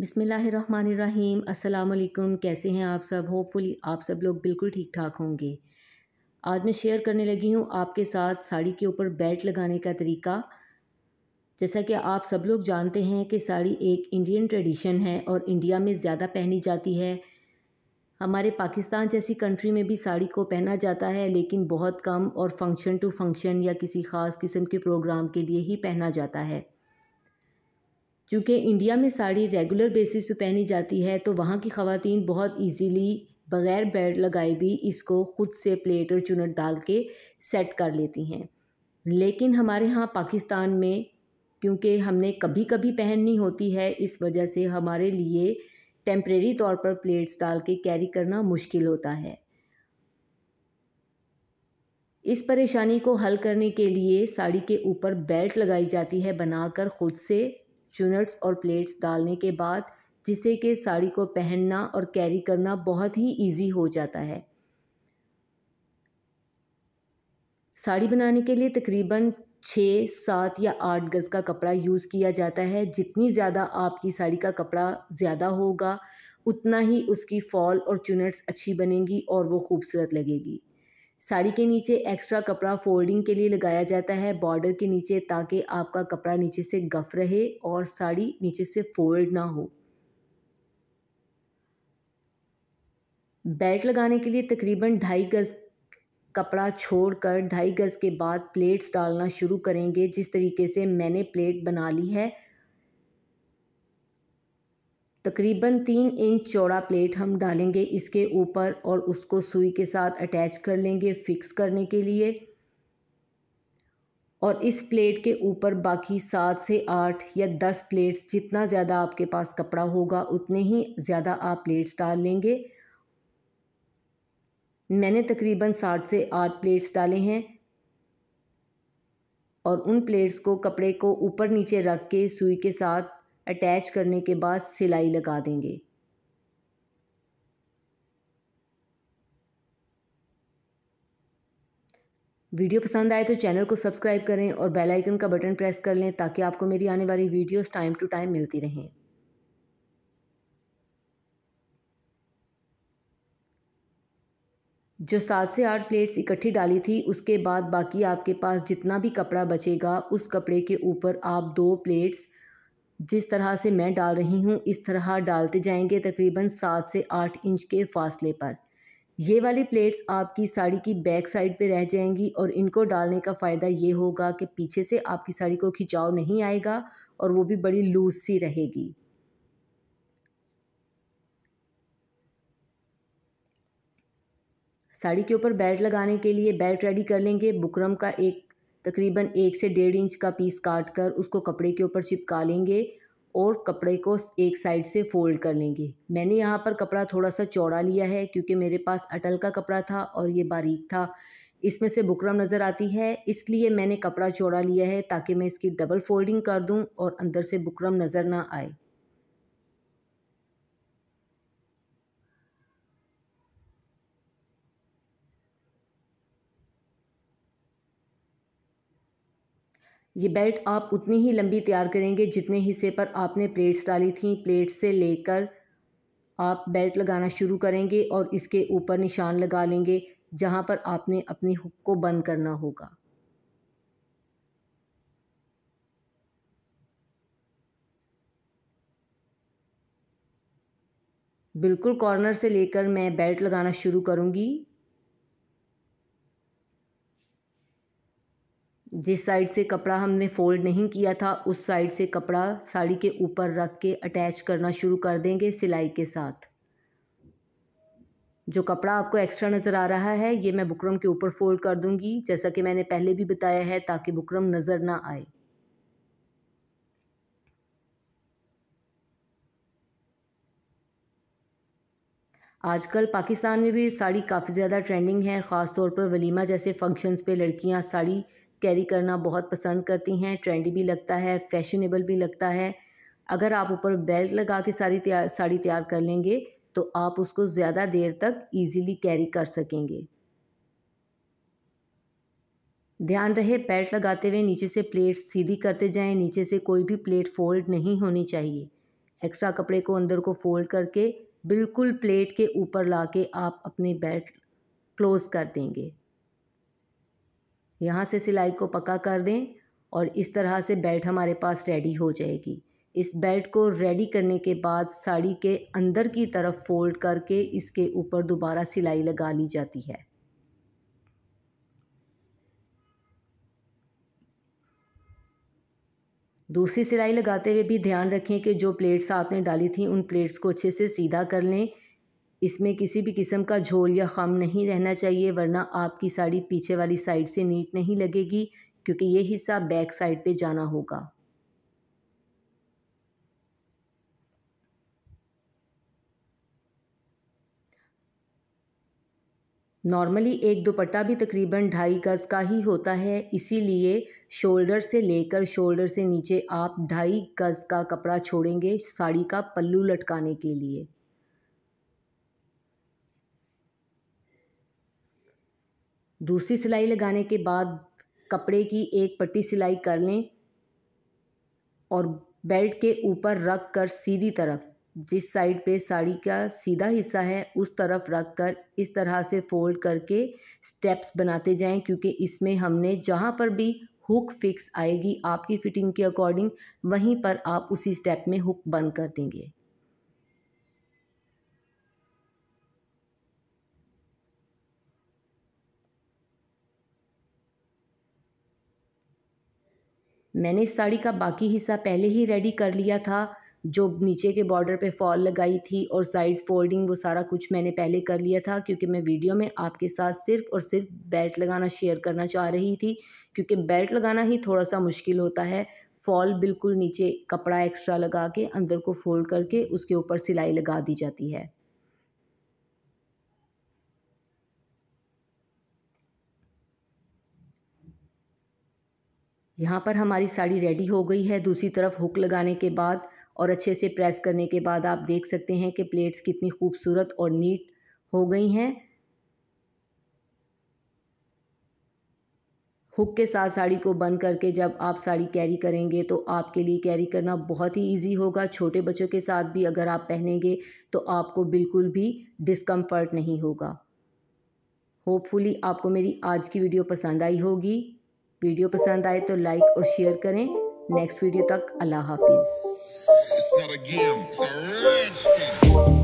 बिसमीम असलकुम कैसे हैं आप सब होपफुली आप सब लोग बिल्कुल ठीक ठाक होंगे आज मैं शेयर करने लगी हूँ आपके साथ साड़ी के ऊपर बेल्ट लगाने का तरीका जैसा कि आप सब लोग जानते हैं कि साड़ी एक इंडियन ट्रेडिशन है और इंडिया में ज़्यादा पहनी जाती है हमारे पाकिस्तान जैसी कंट्री में भी साड़ी को पहना जाता है लेकिन बहुत कम और फंक्शन टू फंक्शन या किसी ख़ास किस्म के प्रोग्राम के लिए ही पहना जाता है चूँकि इंडिया में साड़ी रेगुलर बेसिस पे पहनी जाती है तो वहाँ की खातन बहुत ईज़िली बग़ैर बेल्ट लगाए भी इसको ख़ुद से प्लेट और चुनट डाल के सेट कर लेती हैं लेकिन हमारे यहाँ पाकिस्तान में क्योंकि हमने कभी कभी पहननी होती है इस वजह से हमारे लिए टेम्प्रेरी तौर पर प्लेट्स डाल के कैरी करना मुश्किल होता है इस परेशानी को हल करने के लिए साड़ी के ऊपर बेल्ट लगाई जाती है बनाकर ख़ुद से चूनट्स और प्लेट्स डालने के बाद जिससे कि साड़ी को पहनना और कैरी करना बहुत ही इजी हो जाता है साड़ी बनाने के लिए तकरीबन छः सात या आठ गज़ का कपड़ा यूज़ किया जाता है जितनी ज़्यादा आपकी साड़ी का कपड़ा ज़्यादा होगा उतना ही उसकी फॉल और चुनट्स अच्छी बनेंगी और वो खूबसूरत लगेगी साड़ी के नीचे एक्स्ट्रा कपड़ा फोल्डिंग के लिए लगाया जाता है बॉर्डर के नीचे ताकि आपका कपड़ा नीचे से गफ रहे और साड़ी नीचे से फोल्ड ना हो बेल्ट लगाने के लिए तकरीबन ढाई गज़ कपड़ा छोड़कर ढाई गज़ के बाद प्लेट्स डालना शुरू करेंगे जिस तरीके से मैंने प्लेट बना ली है तकरीबन तीन इंच चौड़ा प्लेट हम डालेंगे इसके ऊपर और उसको सुई के साथ अटैच कर लेंगे फिक्स करने के लिए और इस प्लेट के ऊपर बाकी सात से आठ या दस प्लेट्स जितना ज़्यादा आपके पास कपड़ा होगा उतने ही ज़्यादा आप प्लेट्स डाल लेंगे मैंने तकरीबन साठ से आठ प्लेट्स डाले हैं और उन प्लेट्स को कपड़े को ऊपर नीचे रख के सुई के साथ अटैच करने के बाद सिलाई लगा देंगे वीडियो पसंद आए तो चैनल को सब्सक्राइब करें और बेल आइकन का बटन प्रेस कर लें ताकि आपको मेरी आने वाली वीडियोस टाइम टू टाइम मिलती रहें जो सात से आठ प्लेट्स इकट्ठी डाली थी उसके बाद बाकी आपके पास जितना भी कपड़ा बचेगा उस कपड़े के ऊपर आप दो प्लेट्स जिस तरह से मैं डाल रही हूँ इस तरह डालते जाएंगे तकरीबन सात से आठ इंच के फासले पर ये वाली प्लेट्स आपकी साड़ी की बैक साइड पे रह जाएंगी और इनको डालने का फ़ायदा ये होगा कि पीछे से आपकी साड़ी को खिंचाव नहीं आएगा और वो भी बड़ी लूज सी रहेगी साड़ी के ऊपर बेल्ट लगाने के लिए बेल्ट रेडी कर लेंगे बुकरम का एक तकरीबन एक से डेढ़ इंच का पीस काट कर उसको कपड़े के ऊपर चिपका लेंगे और कपड़े को एक साइड से फ़ोल्ड कर लेंगे मैंने यहाँ पर कपड़ा थोड़ा सा चौड़ा लिया है क्योंकि मेरे पास अटल का कपड़ा था और ये बारीक था इसमें से बुकरम नज़र आती है इसलिए मैंने कपड़ा चौड़ा लिया है ताकि मैं इसकी डबल फोल्डिंग कर दूँ और अंदर से बुकरम नज़र ना आए ये बेल्ट आप उतनी ही लंबी तैयार करेंगे जितने हिस्से पर आपने प्लेट्स डाली थी प्लेट से लेकर आप बेल्ट लगाना शुरू करेंगे और इसके ऊपर निशान लगा लेंगे जहाँ पर आपने अपनी हुक को बंद करना होगा बिल्कुल कॉर्नर से लेकर मैं बेल्ट लगाना शुरू करूँगी जिस साइड से कपड़ा हमने फ़ोल्ड नहीं किया था उस साइड से कपड़ा साड़ी के ऊपर रख के अटैच करना शुरू कर देंगे सिलाई के साथ जो कपड़ा आपको एक्स्ट्रा नज़र आ रहा है ये मैं बुकरम के ऊपर फोल्ड कर दूंगी जैसा कि मैंने पहले भी बताया है ताकि बुकरम नज़र ना आए आजकल पाकिस्तान में भी साड़ी काफ़ी ज़्यादा ट्रेंडिंग है ख़ास तौर पर वलीमा जैसे फंक्शंस पे लड़कियां साड़ी कैरी करना बहुत पसंद करती हैं ट्रेंडी भी लगता है फैशनेबल भी लगता है अगर आप ऊपर बेल्ट लगा के सारी तैयार साड़ी तैयार कर लेंगे तो आप उसको ज़्यादा देर तक ईजीली कैरी कर सकेंगे ध्यान रहे बेल्ट लगाते हुए नीचे से प्लेट सीधी करते जाएं नीचे से कोई भी प्लेट फोल्ड नहीं होनी चाहिए एक्स्ट्रा कपड़े को अंदर को फोल्ड करके बिल्कुल प्लेट के ऊपर ला के आप अपने बेल्ट क्लोज़ कर देंगे यहाँ से सिलाई को पक्का कर दें और इस तरह से बेल्ट हमारे पास रेडी हो जाएगी इस बेल्ट को रेडी करने के बाद साड़ी के अंदर की तरफ फोल्ड करके इसके ऊपर दोबारा सिलाई लगा ली जाती है दूसरी सिलाई लगाते हुए भी ध्यान रखें कि जो प्लेट्स आपने डाली थी उन प्लेट्स को अच्छे से सीधा कर लें इसमें किसी भी किस्म का झोल या खम नहीं रहना चाहिए वरना आपकी साड़ी पीछे वाली साइड से नीट नहीं लगेगी क्योंकि ये हिस्सा बैक साइड पे जाना होगा नॉर्मली एक दुपट्टा भी तकरीबन ढाई गज़ का ही होता है इसीलिए शोल्डर से लेकर शोल्डर से नीचे आप ढाई गज़ का कपड़ा छोड़ेंगे साड़ी का पल्लू लटकाने के लिए दूसरी सिलाई लगाने के बाद कपड़े की एक पट्टी सिलाई कर लें और बेल्ट के ऊपर रख कर सीधी तरफ जिस साइड पे साड़ी का सीधा हिस्सा है उस तरफ रख कर इस तरह से फोल्ड करके स्टेप्स बनाते जाएं क्योंकि इसमें हमने जहाँ पर भी हुक फिक्स आएगी आपकी फ़िटिंग के अकॉर्डिंग वहीं पर आप उसी स्टेप में हुक बंद कर देंगे मैंने इस साड़ी का बाकी हिस्सा पहले ही रेडी कर लिया था जो नीचे के बॉर्डर पे फॉल लगाई थी और साइड्स फोल्डिंग वो सारा कुछ मैंने पहले कर लिया था क्योंकि मैं वीडियो में आपके साथ सिर्फ और सिर्फ बेल्ट लगाना शेयर करना चाह रही थी क्योंकि बेल्ट लगाना ही थोड़ा सा मुश्किल होता है फॉल बिल्कुल नीचे कपड़ा एक्स्ट्रा लगा के अंदर को फोल्ड करके उसके ऊपर सिलाई लगा दी जाती है यहाँ पर हमारी साड़ी रेडी हो गई है दूसरी तरफ हुक लगाने के बाद और अच्छे से प्रेस करने के बाद आप देख सकते हैं कि प्लेट्स कितनी खूबसूरत और नीट हो गई हैं हुक के साथ साड़ी को बंद करके जब आप साड़ी कैरी करेंगे तो आपके लिए कैरी करना बहुत ही इजी होगा छोटे बच्चों के साथ भी अगर आप पहनेंगे तो आपको बिल्कुल भी डिस्कम्फर्ट नहीं होगा होपफुली आपको मेरी आज की वीडियो पसंद आई होगी वीडियो पसंद आए तो लाइक और शेयर करें नेक्स्ट वीडियो तक अल्लाह हाफिज़